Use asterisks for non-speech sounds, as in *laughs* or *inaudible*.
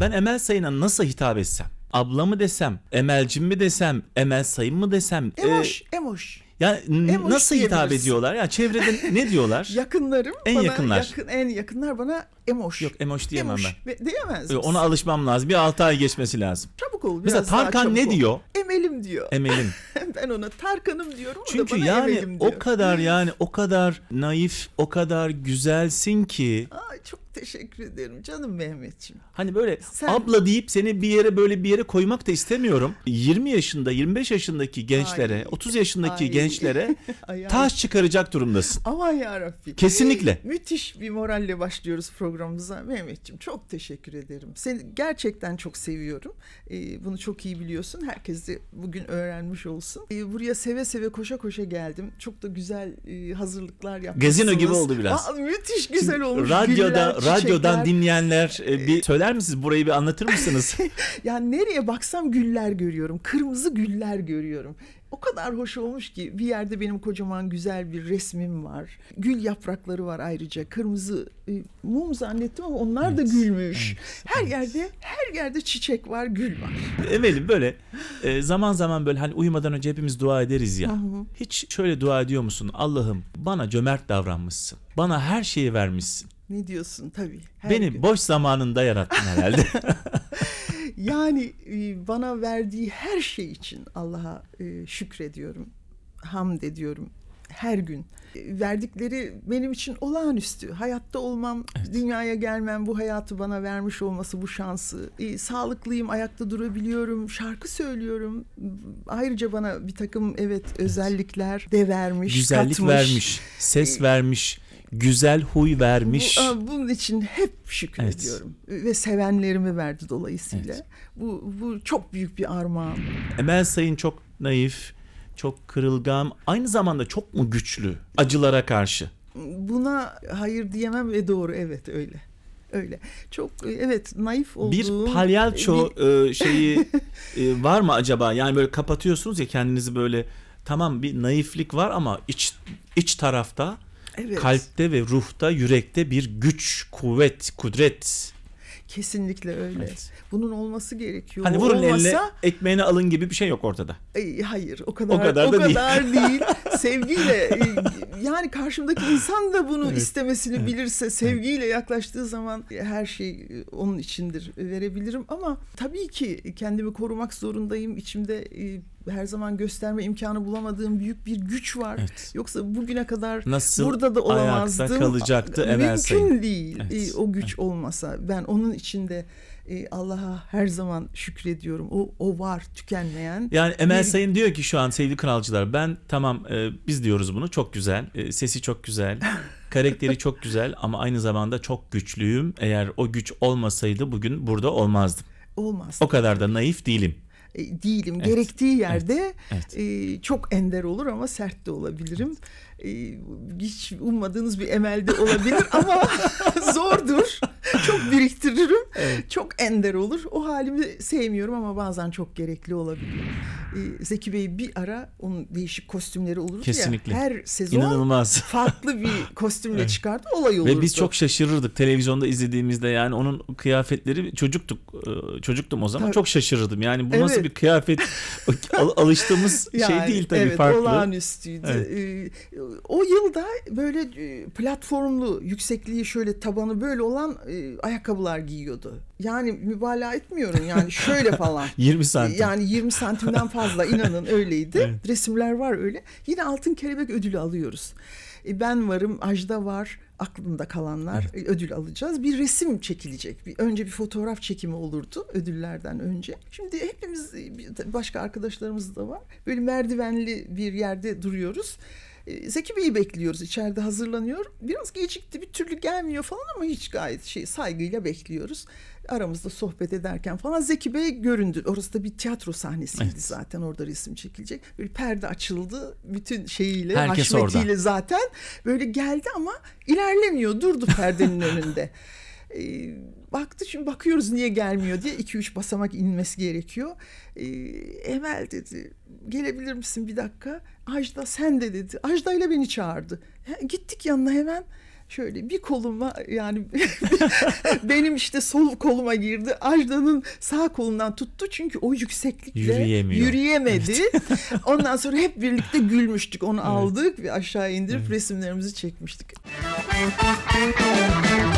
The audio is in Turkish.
Ben Emel Sayın'a nasıl hitap etsem? Abla mı desem? Emelcim mi desem? Emel Sayın mı desem? Emoş, ee, emoş. Yani emoş nasıl hitap ediyorlar? Ya yani çevrede ne diyorlar? *laughs* Yakınlarım. En bana yakınlar. Yakın, en yakınlar bana emoş. Yok emoş diyemem emoş. ben. diyemez. Ee, ona alışmam lazım. Bir 6 ay geçmesi lazım. Çabuk ol. Mesela Tarkan ne ol. diyor? Emelim diyor. Emelim. *laughs* ben ona Tarkan'ım diyorum. Çünkü da bana yani o kadar yani o kadar naif, o kadar güzelsin ki. Ay çok teşekkür ederim canım Mehmetciğim. Hani böyle Sen... abla deyip seni bir yere böyle bir yere koymak da istemiyorum. 20 yaşında 25 yaşındaki gençlere ay, 30 yaşındaki ay. gençlere *laughs* ay, taş çıkaracak durumdasın. Aman yarabbim. Kesinlikle. Ee, müthiş bir moralle başlıyoruz programımıza Mehmetciğim çok teşekkür ederim. Seni gerçekten çok seviyorum. Ee, bunu çok iyi biliyorsun. Herkes de bugün öğrenmiş olsun. Ee, buraya seve seve koşa koşa geldim. Çok da güzel e, hazırlıklar yapmışsınız. Gazino gibi oldu biraz. Aa, müthiş güzel olmuş. Radyoda, Radyodan dinleyenler e, bir söyler misiniz? Burayı bir anlatır mısınız? *laughs* yani nereye baksam güller görüyorum. Kırmızı güller görüyorum. O kadar hoş olmuş ki bir yerde benim kocaman güzel bir resmim var. Gül yaprakları var ayrıca. Kırmızı e, mum zannettim ama onlar evet, da gülmüş. Evet, her evet. yerde her yerde çiçek var, gül var. Emelim böyle e, zaman zaman böyle hani uyumadan önce hepimiz dua ederiz ya. Hiç şöyle dua ediyor musun? Allah'ım bana cömert davranmışsın. Bana her şeyi vermişsin. Ne diyorsun tabii. Her Benim gün. boş zamanında yarattın herhalde. *laughs* *laughs* yani e, bana verdiği her şey için Allah'a e, şükrediyorum. Hamd ediyorum her gün. E, verdikleri benim için olağanüstü. Hayatta olmam, evet. dünyaya gelmem, bu hayatı bana vermiş olması, bu şansı. E, sağlıklıyım, ayakta durabiliyorum, şarkı söylüyorum. Ayrıca bana bir takım evet, evet. özellikler de vermiş, Güzellik katmış. vermiş, ses e, vermiş güzel huy vermiş. Bu, bunun için hep şükür evet. ediyorum ve sevenlerimi verdi dolayısıyla. Evet. Bu, bu çok büyük bir armağan. Emel Sayın çok naif, çok kırılgan, aynı zamanda çok mu güçlü acılara karşı? Buna hayır diyemem ve doğru evet öyle öyle. Çok evet naif olduğum. Bir palyaço bir... E, şeyi e, var mı acaba? Yani böyle kapatıyorsunuz ya kendinizi böyle tamam bir naiflik var ama iç iç tarafta evet. kalpte ve ruhta, yürekte bir güç, kuvvet, kudret Kesinlikle öyle. Evet. Bunun olması gerekiyor. Hani vurun Olmasa, eline ekmeğini alın gibi bir şey yok ortada. E, hayır o kadar o kadar, o kadar değil. *laughs* değil. sevgiyle e, yani karşımdaki insan da bunu evet. istemesini evet. bilirse sevgiyle evet. yaklaştığı zaman her şey e, onun içindir e, verebilirim ama tabii ki kendimi korumak zorundayım. İçimde her zaman gösterme imkanı bulamadığım büyük bir güç var. Evet. Yoksa bugüne kadar Nasıl burada da olamazdım. Nasıl kalacaktı Emel Mümkün değil evet. o güç evet. olmasa. Ben onun içinde e, Allah'a her zaman şükrediyorum. O, o var tükenmeyen. Yani Emel bir... Sayın diyor ki şu an sevgili kralcılar ben tamam e, biz diyoruz bunu çok güzel. E, sesi çok güzel. *laughs* Karakteri çok güzel ama aynı zamanda çok güçlüyüm. Eğer o güç olmasaydı bugün burada olmazdım. Olmaz. O kadar da naif değilim. E, değilim. Evet. Gerektiği yerde evet. Evet. E, çok ender olur ama sert de olabilirim. E, hiç ummadığınız bir emelde olabilir ama *laughs* zordur. *laughs* çok biriktiririm. Evet. Çok ender olur. O halimi sevmiyorum ama bazen çok gerekli olabiliyor. Ee, Zeki Bey bir ara onun değişik kostümleri olurdu Kesinlikle. ya. Her sezon İnanılmaz. *laughs* farklı bir kostümle evet. çıkardı olay olurdu. Ve biz çok şaşırırdık televizyonda izlediğimizde yani onun kıyafetleri çocuktuk e, çocuktum o zaman tabii. çok şaşırırdım. Yani bu evet. nasıl bir kıyafet *laughs* alıştığımız şey yani, şey değil tabii evet, farklı. Evet. Ee, o yılda böyle e, platformlu yüksekliği şöyle tabanı böyle olan e, e, ayakkabılar giyiyordu. Yani mübalağa etmiyorum yani şöyle falan. 20 *laughs* santim. Yani 20 santimden fazla inanın öyleydi. Evet. Resimler var öyle. Yine altın kelebek ödülü alıyoruz. E, ben varım, Ajda var, aklımda kalanlar evet. E, ödül alacağız. Bir resim çekilecek. Bir, önce bir fotoğraf çekimi olurdu ödüllerden önce. Şimdi hepimiz başka arkadaşlarımız da var. Böyle merdivenli bir yerde duruyoruz. Zeki Bey'i bekliyoruz içeride hazırlanıyor. Biraz gecikti bir türlü gelmiyor falan ama hiç gayet şey saygıyla bekliyoruz. Aramızda sohbet ederken falan Zeki Bey göründü. Orası da bir tiyatro sahnesiydi evet. zaten orada resim çekilecek. Böyle perde açıldı bütün şeyiyle Herkes haşmetiyle orada. zaten böyle geldi ama ilerlemiyor durdu perdenin *laughs* önünde baktı şimdi bakıyoruz niye gelmiyor diye 2-3 basamak inmesi gerekiyor. E, Emel dedi gelebilir misin bir dakika? Ajda sen de dedi. Ajda ile beni çağırdı. He, gittik yanına hemen şöyle bir koluma yani *laughs* benim işte sol koluma girdi. Ajda'nın sağ kolundan tuttu çünkü o yükseklikle Yürüyemiyor. yürüyemedi. Evet. *laughs* Ondan sonra hep birlikte gülmüştük. Onu evet. aldık ve aşağı indirip evet. resimlerimizi çekmiştik. *laughs*